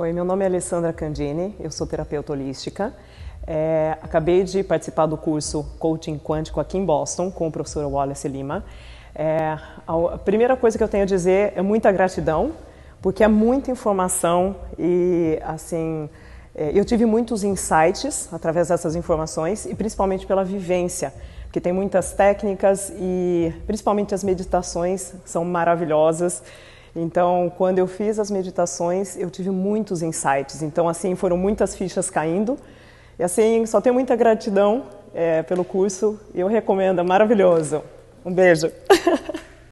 Oi, meu nome é Alessandra Candini, eu sou terapeuta holística. É, acabei de participar do curso Coaching Quântico aqui em Boston com o professor Wallace Lima. É, a primeira coisa que eu tenho a dizer é muita gratidão, porque é muita informação e assim é, eu tive muitos insights através dessas informações e principalmente pela vivência, porque tem muitas técnicas e principalmente as meditações são maravilhosas. Então, quando eu fiz as meditações, eu tive muitos insights. Então, assim, foram muitas fichas caindo. E assim, só tenho muita gratidão é, pelo curso. Eu recomendo, é maravilhoso. Um beijo.